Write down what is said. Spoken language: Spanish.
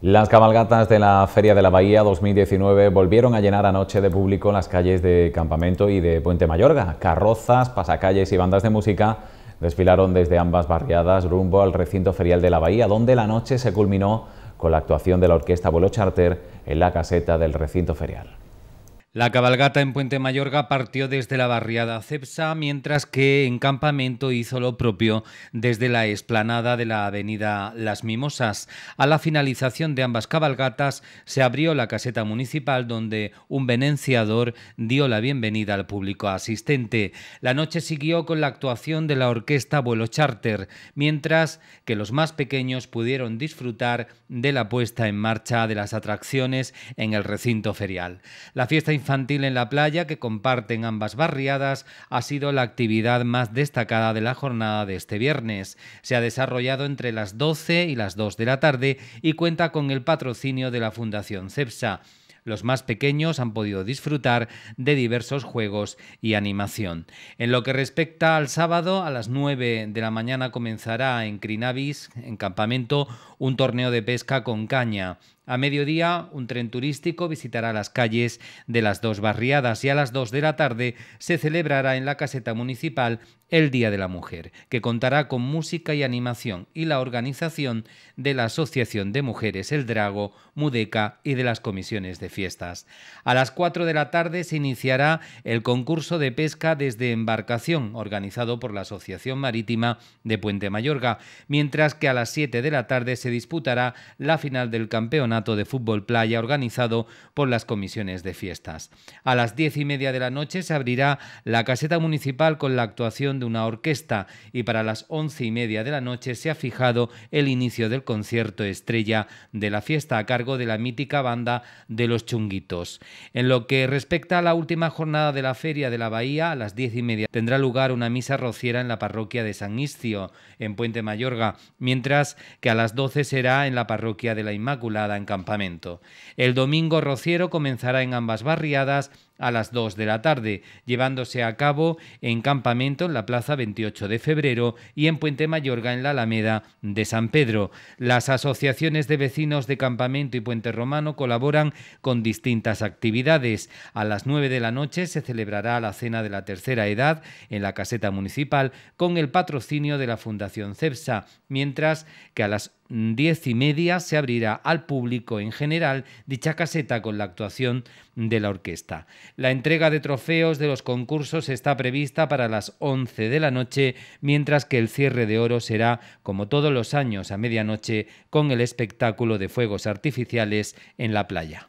Las cabalgatas de la Feria de la Bahía 2019 volvieron a llenar anoche de público las calles de Campamento y de Puente Mayorga. Carrozas, pasacalles y bandas de música desfilaron desde ambas barriadas rumbo al recinto ferial de la Bahía, donde la noche se culminó con la actuación de la orquesta Vuelo Charter en la caseta del recinto ferial. La cabalgata en Puente Mayorga partió desde la barriada Cepsa, mientras que en Campamento hizo lo propio desde la esplanada de la avenida Las Mimosas. A la finalización de ambas cabalgatas se abrió la caseta municipal donde un venenciador dio la bienvenida al público asistente. La noche siguió con la actuación de la orquesta Vuelo Charter, mientras que los más pequeños pudieron disfrutar de la puesta en marcha de las atracciones en el recinto ferial. La fiesta infantil en la playa que comparten ambas barriadas ha sido la actividad más destacada de la jornada de este viernes. Se ha desarrollado entre las 12 y las 2 de la tarde y cuenta con el patrocinio de la Fundación CEPSA. Los más pequeños han podido disfrutar de diversos juegos y animación. En lo que respecta al sábado, a las 9 de la mañana comenzará en Crinavis, en campamento, un torneo de pesca con caña. A mediodía, un tren turístico visitará las calles de las dos barriadas y a las 2 de la tarde se celebrará en la caseta municipal el Día de la Mujer, que contará con música y animación y la organización de la Asociación de Mujeres El Drago, Mudeca y de las comisiones de fiestas. A las 4 de la tarde se iniciará el concurso de pesca desde embarcación organizado por la Asociación Marítima de Puente Mayorga, mientras que a las 7 de la tarde se disputará la final del campeonato de fútbol playa organizado por las comisiones de fiestas. A las diez y media de la noche se abrirá la caseta municipal con la actuación de una orquesta y para las once y media de la noche se ha fijado el inicio del concierto estrella de la fiesta a cargo de la mítica banda de los chunguitos. En lo que respecta a la última jornada de la Feria de la Bahía, a las diez y media tendrá lugar una misa rociera en la parroquia de San Iscio, en Puente Mayorga, mientras que a las doce será en la parroquia de la Inmaculada, en campamento. El domingo rociero comenzará en ambas barriadas a las 2 de la tarde, llevándose a cabo en campamento en la Plaza 28 de Febrero y en Puente Mayorga en la Alameda de San Pedro. Las asociaciones de vecinos de Campamento y Puente Romano colaboran con distintas actividades. A las 9 de la noche se celebrará la cena de la tercera edad en la caseta municipal con el patrocinio de la Fundación CEPSA, mientras que a las 10 y media se abrirá al público en general dicha caseta con la actuación de la orquesta. La entrega de trofeos de los concursos está prevista para las 11 de la noche, mientras que el cierre de oro será, como todos los años, a medianoche, con el espectáculo de fuegos artificiales en la playa.